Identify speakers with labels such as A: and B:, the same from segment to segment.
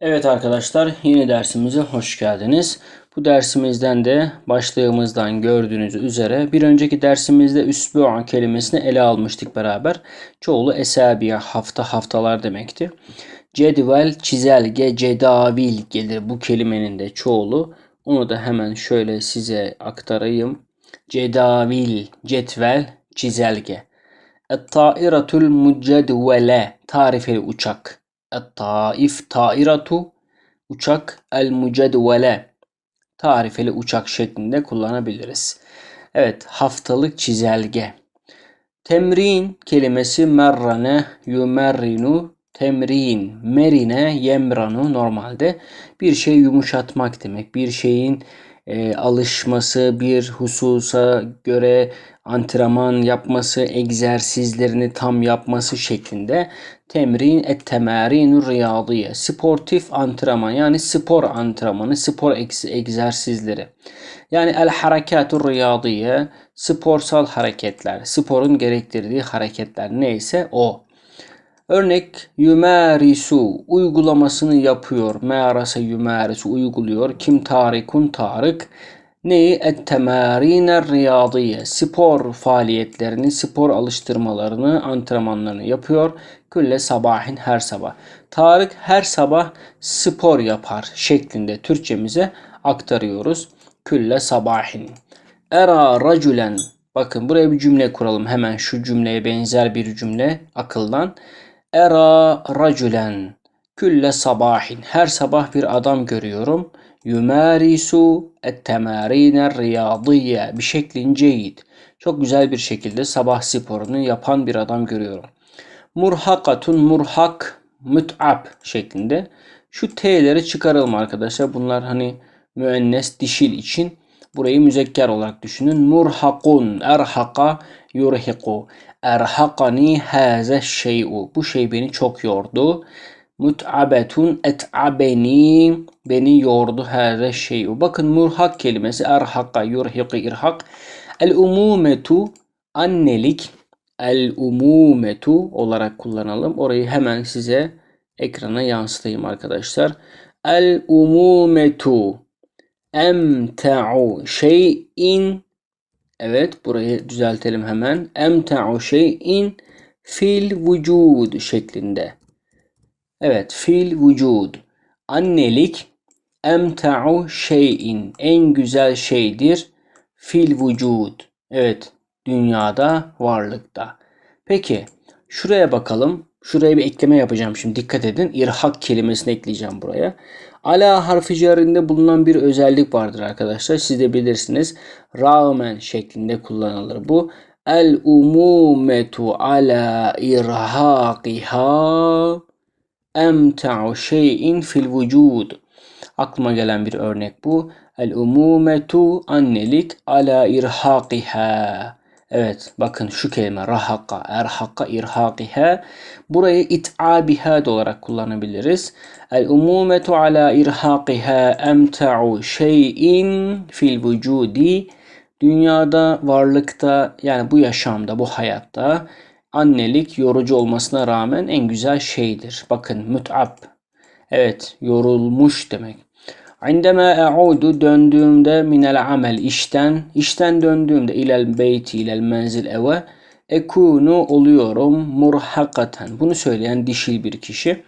A: Evet arkadaşlar yeni dersimize hoş geldiniz. Bu dersimizden de başlığımızdan gördüğünüz üzere bir önceki dersimizde üsbu'a kelimesini ele almıştık beraber. Çoğulu esabiye hafta haftalar demekti. Cedvel, çizelge, cedavil gelir bu kelimenin de çoğulu. Onu da hemen şöyle size aktarayım. Cedavil, cetvel, çizelge. Et-ta'iratül mucedvele tarifeli uçak taif tairatu uçak el mücedvele tarifeli uçak şeklinde kullanabiliriz. Evet haftalık çizelge. Temrin kelimesi merrane yumerrinu temrin merine yemranu normalde bir şey yumuşatmak demek. Bir şeyin e, alışması, bir hususa göre antrenman yapması, egzersizlerini tam yapması şeklinde temrin et temerinur riyadiye sportif antrenman yani spor antrenmanı, spor egzersizleri. Yani el harekatur riyadiye sporsal hareketler, sporun gerektirdiği hareketler neyse o. Örnek yümerisu uygulamasını yapıyor. Mearasa yümerisu uyguluyor. Kim tarikun tarik neyi ettemerine riyadiye spor faaliyetlerini, spor alıştırmalarını, antrenmanlarını yapıyor. Külle sabahin her sabah. Tarık her sabah spor yapar şeklinde Türkçemize aktarıyoruz. Külle sabahin. Era raculen Bakın buraya bir cümle kuralım. Hemen şu cümleye benzer bir cümle akıldan. Era raculen külle sabahin. Her sabah bir adam görüyorum. Yumarisu et-temarine riyadiyye bir şeklin ceyit. Çok güzel bir şekilde sabah sporunu yapan bir adam görüyorum. Murhakatun murhak müt'ab şeklinde. Şu T'leri çıkaralım arkadaşlar. Bunlar hani müennes dişil için. Burayı müzekker olarak düşünün. Murhakun erhaka yurhiku erhaqani haze şey'u. Bu şey beni çok yordu. Mut'abetun et'abeni beni yordu haze şey'u. Bakın murhak kelimesi erhaka yurhiki irhak. El umumetu annelik el umumetu olarak kullanalım. Orayı hemen size ekrana yansıtayım arkadaşlar. El umumetu emte'u şeyin Evet burayı düzeltelim hemen. Emte'u şeyin fil vücud şeklinde. Evet fil vücud. Annelik emte'u şeyin en güzel şeydir fil vücud. Evet dünyada varlıkta. Peki şuraya bakalım. Şuraya bir ekleme yapacağım şimdi dikkat edin. İrhak kelimesini ekleyeceğim buraya. Ala harfi cerinde bulunan bir özellik vardır arkadaşlar. Siz de bilirsiniz. Rağmen şeklinde kullanılır bu. El umumetu ala irhaqiha emta'u şeyin fil vücud. Aklıma gelen bir örnek bu. El umumetu annelik ala irhaqiha Evet bakın şu kelime rahakka, erhakka, irhakiha. Burayı it'abiha olarak kullanabiliriz. El umumetu ala irhakiha emta'u şeyin fil vücudi. Dünyada, varlıkta yani bu yaşamda, bu hayatta annelik yorucu olmasına rağmen en güzel şeydir. Bakın mütab. Evet yorulmuş demek. عندما أعود döndüğümde minel amel işten, işten döndüğümde ilel beyti ilel menzil eve ekunu oluyorum murhakaten. Bunu söyleyen dişil bir kişi.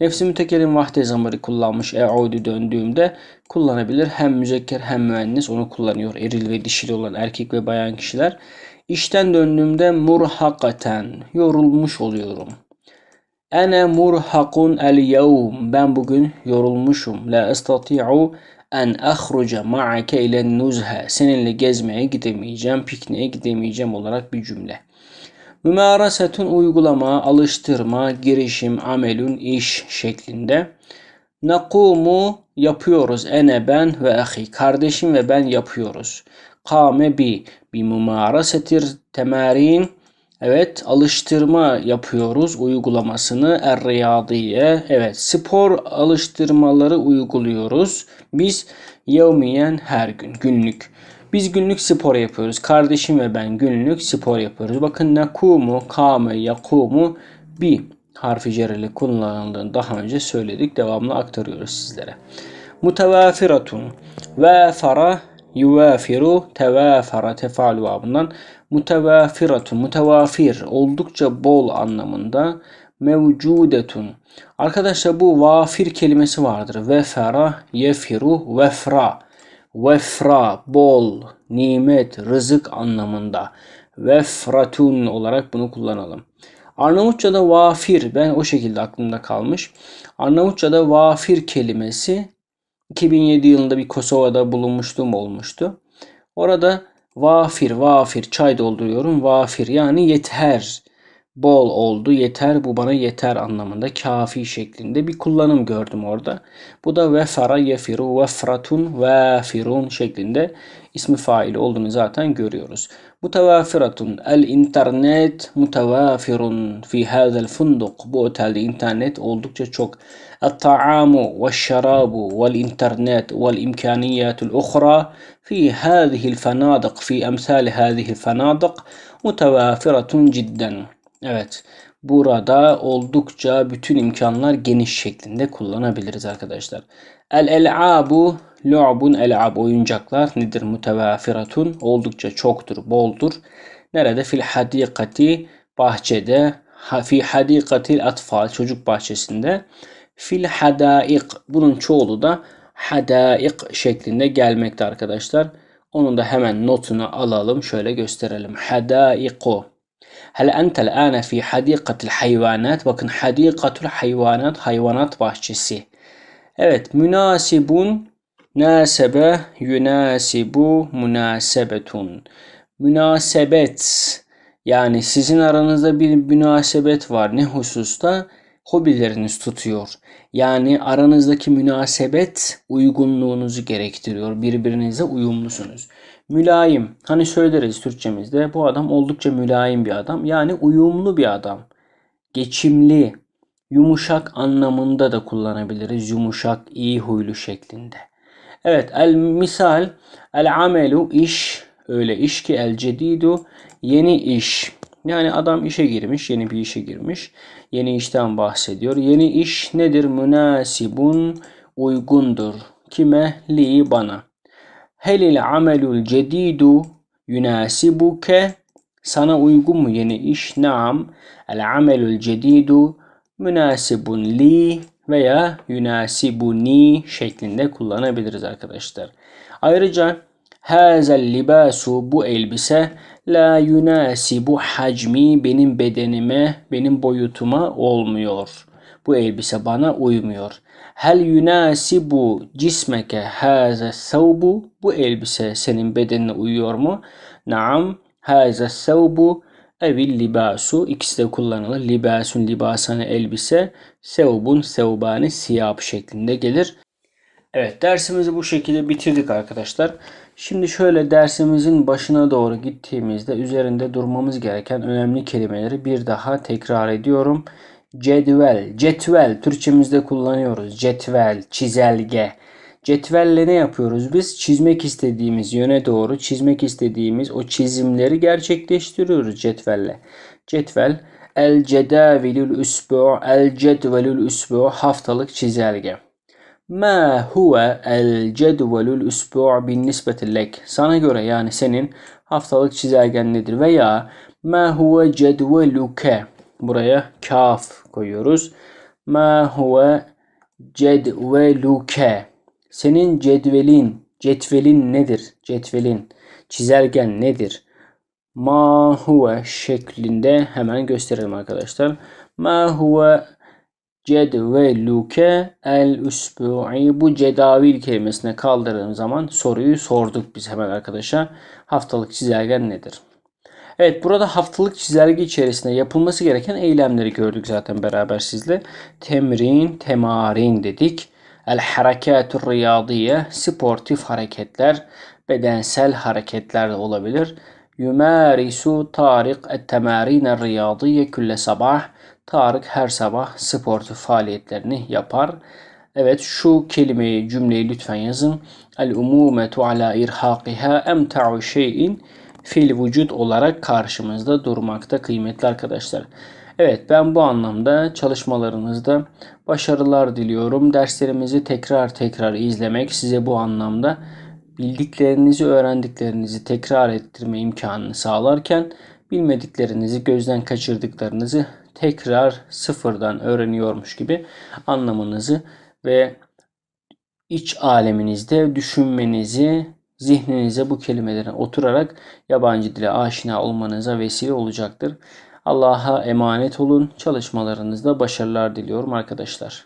A: Nefsi mütekelim vahde zamiri kullanmış e'udu döndüğümde kullanabilir. Hem müzekker hem müennis onu kullanıyor. Eril ve dişil olan erkek ve bayan kişiler. İşten döndüğümde murhakaten yorulmuş oluyorum. Ene murhakun el yevm. Ben bugün yorulmuşum. La estati'u en ahruca ma'ake ile nuzha. Seninle gezmeye gidemeyeceğim, pikniğe gidemeyeceğim olarak bir cümle. Mümarasetun uygulama, alıştırma, girişim, amelun, iş şeklinde. Nakumu yapıyoruz. Ene ben ve ahi. Kardeşim ve ben yapıyoruz. Kame bi. Bi mümarasetir temarin Evet alıştırma yapıyoruz uygulamasını Er-Riyadiye. Evet spor alıştırmaları uyguluyoruz. Biz yevmiyen her gün günlük. Biz günlük spor yapıyoruz. Kardeşim ve ben günlük spor yapıyoruz. Bakın nakumu, kame, yakumu Bir harfi cereli kullanıldığını daha önce söyledik. Devamlı aktarıyoruz sizlere. Mutevafiratun. Vefara yuvafiru tevafara tefalu abından mutevafiratun, mutevafir, oldukça bol anlamında mevcudetun. Arkadaşlar bu vafir kelimesi vardır. Vefera, yefiru, vefra. Vefra, bol, nimet, rızık anlamında. Vefratun olarak bunu kullanalım. Arnavutça'da vafir, ben o şekilde aklımda kalmış. Arnavutça'da vafir kelimesi 2007 yılında bir Kosova'da bulunmuştum olmuştu. Orada Vafir, vafir. Çay dolduruyorum. Vafir yani yeter bol oldu, yeter bu bana yeter anlamında kafi şeklinde bir kullanım gördüm orada. Bu da vefara yefiru vefratun vefirun şeklinde ismi faili olduğunu zaten görüyoruz. Mutavafiratun el internet mutavafirun fi hadal funduk bu otelde internet oldukça çok. El taamu ve şarabu vel internet vel imkaniyatul uhra fi hadihil fanadık fi emsal hadihil fanadık mutavafiratun cidden. Evet. Burada oldukça bütün imkanlar geniş şeklinde kullanabiliriz arkadaşlar. El el'abu lu'bun el'ab oyuncaklar nedir? Mutevafiratun oldukça çoktur, boldur. Nerede? Fil hadikati bahçede. Fi hadikatil atfal çocuk bahçesinde. Fil hadaik bunun çoğulu da hadaik şeklinde gelmekte arkadaşlar. Onun da hemen notunu alalım. Şöyle gösterelim. Hadaiko هل أنت الآن في حديقة الحيوانات? Bakın حديقة الحيوانات hayvanat bahçesi. Evet münasibun nasebe yunasibu münasebetun. Münasebet yani sizin aranızda bir münasebet var ne hususta? hobileriniz tutuyor. Yani aranızdaki münasebet uygunluğunuzu gerektiriyor. Birbirinize uyumlusunuz. Mülayim. Hani şöyle deriz Türkçemizde. Bu adam oldukça mülayim bir adam. Yani uyumlu bir adam. Geçimli. Yumuşak anlamında da kullanabiliriz. Yumuşak, iyi huylu şeklinde. Evet el misal el amelu iş öyle iş ki el cedidu yeni iş. Yani adam işe girmiş, yeni bir işe girmiş. Yeni işten bahsediyor. Yeni iş nedir? Münasibun uygundur. Kime? Li bana. Helil amelul cedidu yunasibuke sana uygun mu yeni iş? Naam. El amelul cedidu münasibun li veya yunasibuni şeklinde kullanabiliriz arkadaşlar. Ayrıca hazel libasu bu elbise la yunasibu hacmi benim bedenime, benim boyutuma olmuyor.'' Bu elbise bana uymuyor. Hel yunasibu cismeke haza savbu. Bu elbise senin bedenine uyuyor mu? Naam haza savbu evil libasu. İkisi de kullanılır. Libasun libasane elbise. Sevbun sevbani siyap şeklinde gelir. Evet dersimizi bu şekilde bitirdik arkadaşlar. Şimdi şöyle dersimizin başına doğru gittiğimizde üzerinde durmamız gereken önemli kelimeleri bir daha tekrar ediyorum. Cedvel, cetvel Türkçemizde kullanıyoruz. Cetvel, çizelge. Cetvelle ne yapıyoruz? Biz çizmek istediğimiz yöne doğru çizmek istediğimiz o çizimleri gerçekleştiriyoruz cetvelle. Cetvel el cedavilül üsbu el cedvelül üsbu haftalık çizelge. Ma huwa el cedvelül üsbu bin nisbeti Sana göre yani senin haftalık çizelgen nedir? Veya ma huwa cedveluke Buraya kaf koyuyoruz. Ma huve cedveluke. Senin cedvelin, cetvelin nedir? Cetvelin, çizelgen nedir? Ma huve şeklinde hemen gösterelim arkadaşlar. Ma huve cedveluke el üsbu'i. Bu cedavil kelimesine kaldırdığım zaman soruyu sorduk biz hemen arkadaşa. Haftalık çizelgen nedir? Evet burada haftalık çizelge içerisinde yapılması gereken eylemleri gördük zaten beraber sizle. Temrin, temarin dedik. El harekatü riyadiye, sportif hareketler, bedensel hareketler de olabilir. Yumarisu Tarık et-temarine riyadiye külle sabah. Tarık her sabah sportif faaliyetlerini yapar. Evet şu kelimeyi cümleyi lütfen yazın. El umumetu ala irhaqiha emta'u şey'in fil vücut olarak karşımızda durmakta kıymetli arkadaşlar. Evet ben bu anlamda çalışmalarınızda başarılar diliyorum. Derslerimizi tekrar tekrar izlemek size bu anlamda bildiklerinizi, öğrendiklerinizi tekrar ettirme imkanını sağlarken bilmediklerinizi, gözden kaçırdıklarınızı tekrar sıfırdan öğreniyormuş gibi anlamınızı ve iç aleminizde düşünmenizi zihninize bu kelimelerin oturarak yabancı dile aşina olmanıza vesile olacaktır. Allah'a emanet olun. Çalışmalarınızda başarılar diliyorum arkadaşlar.